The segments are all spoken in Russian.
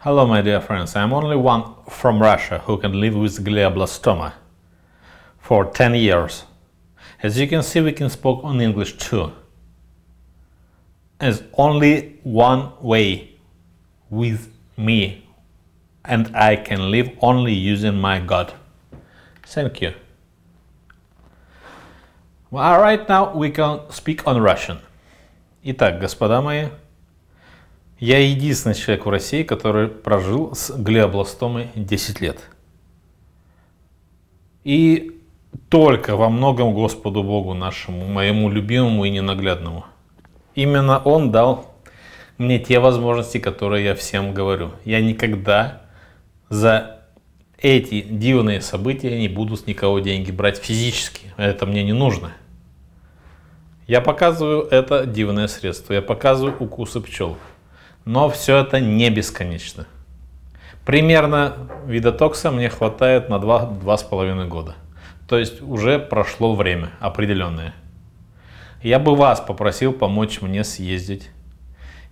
Hello, my dear friends. I am only one from Russia who can live with glioblastoma for 10 years. As you can see, we can speak on English too. There's only one way with me, and I can live only using my God. Thank you. Well, right now we can speak on Russian. Итак, господа мои, Я единственный человек в России, который прожил с глиобластомой 10 лет. И только во многом Господу Богу нашему, моему любимому и ненаглядному. Именно Он дал мне те возможности, которые я всем говорю. Я никогда за эти дивные события не буду с никого деньги брать физически. Это мне не нужно. Я показываю это дивное средство. Я показываю укусы пчел но все это не бесконечно. Примерно видотокса мне хватает на 2-2,5 года. То есть уже прошло время определенное. Я бы вас попросил помочь мне съездить.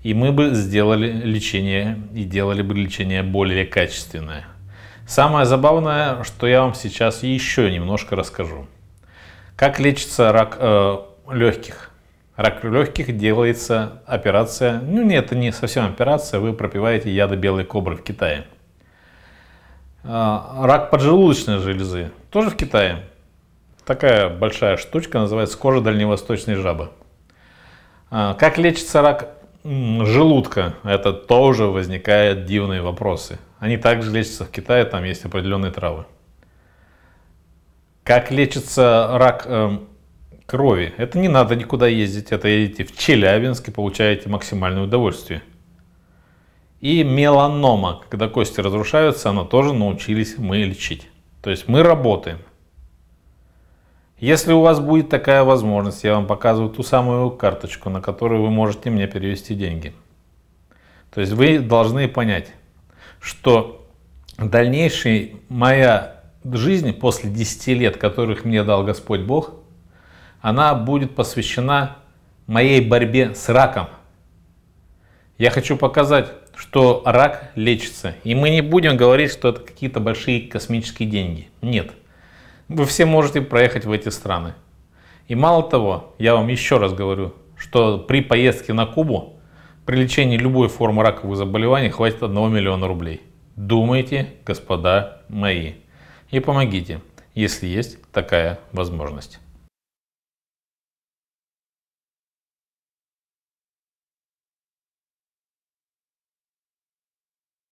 И мы бы сделали лечение и делали бы лечение более качественное. Самое забавное, что я вам сейчас еще немножко расскажу. Как лечится рак э, легких? рак легких делается операция, ну нет, это не совсем операция, вы пропиваете яды белой кобры в Китае. А, рак поджелудочной железы тоже в Китае. Такая большая штучка называется кожа дальневосточной жабы. А, как лечится рак желудка? Это тоже возникают дивные вопросы. Они также лечатся в Китае, там есть определенные травы. Как лечится рак эм, крови. Это не надо никуда ездить, это едете в Челябинск и получаете максимальное удовольствие. И меланома, когда кости разрушаются, она тоже научились мы лечить. То есть мы работаем. Если у вас будет такая возможность, я вам показываю ту самую карточку, на которую вы можете мне перевести деньги. То есть вы должны понять, что дальнейшей моя жизнь после 10 лет, которых мне дал Господь Бог – она будет посвящена моей борьбе с раком. Я хочу показать, что рак лечится. И мы не будем говорить, что это какие-то большие космические деньги. Нет. Вы все можете проехать в эти страны. И мало того, я вам еще раз говорю, что при поездке на Кубу, при лечении любой формы раковых заболеваний хватит 1 миллиона рублей. Думайте, господа мои, и помогите, если есть такая возможность.